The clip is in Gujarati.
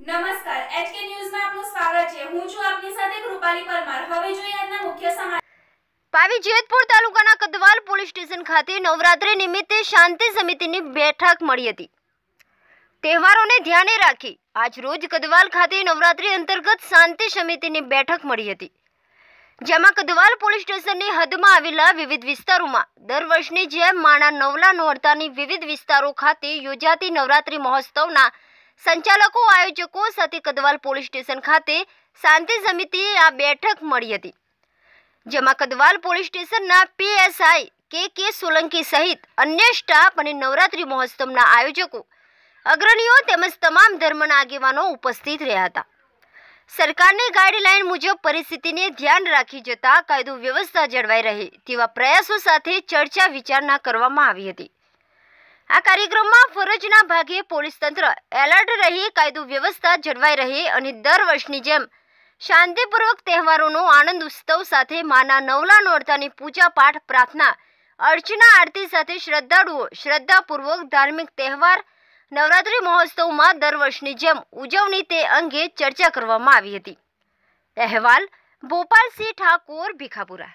નમસ્કાર એચકે ન્યૂઝમાં આપનું સ્વાગત છે હું છું આપની સાથે કૃપાલી પરમાર હવે જોઈએ આજના મુખ્ય સમાચાર પાવી જેતપુર તાલુકાના કદવાલ પોલીસ સ્ટેશન ખાતે નવરાત્રી નિમિત્તે શાંતિ સમિતિની બેઠક મળી હતી તહેવારોને ધ્યાને રાખી આજ રોજ કદવાલ ખાતે નવરાત્રી અંતર્ગત શાંતિ સમિતિની બેઠક મળી હતી જેમાં કદવાલ પોલીસ સ્ટેશનની હદમાં આવેલા વિવિધ વિસ્તારોમાં દર વર્ષની જેમ માણા નવલા નોરતાની વિવિધ વિસ્તારો ખાતે યોજાતી નવરાત્રી મહોત્સવના સંચાલકો આયોજકો સાથે કદવાલ પોલીસ સ્ટેશન ખાતે શાંતિ સમિતિએ આ બેઠક મળી હતી જેમાં કદવાલ પોલીસ સ્ટેશનના પીએસઆઈ કે કે સોલંકી સહિત અન્ય સ્ટાફ અને નવરાત્રી મહોત્સવના આયોજકો અગ્રણીઓ તેમજ તમામ ધર્મના આગેવાનો ઉપસ્થિત રહ્યા હતા સરકારની ગાઈડલાઈન મુજબ પરિસ્થિતિને ધ્યાન રાખી જતા કાયદો વ્યવસ્થા જળવાઈ રહે તેવા પ્રયાસો સાથે ચર્ચા વિચારણા કરવામાં આવી હતી આ કાર્યક્રમમાં ફરજના ભાગે પોલીસ તંત્ર એલર્ટ રહી કાયદો વ્યવસ્થા જળવાઈ રહી અને દર વર્ષની જેમ શાંતિપૂર્વક તહેવારોનો આનંદ ઉત્સવ સાથે માના નવલા નોરતાની પૂજા પાઠ પ્રાર્થના અર્ચના આરતી સાથે શ્રદ્ધાળુઓ શ્રદ્ધાપૂર્વક ધાર્મિક તહેવાર નવરાત્રિ મહોત્સવમાં દર વર્ષની જેમ ઉજવણી તે અંગે ચર્ચા કરવામાં આવી હતી અહેવાલ ભોપાલસિંહ ઠાકોર ભીખાપુરા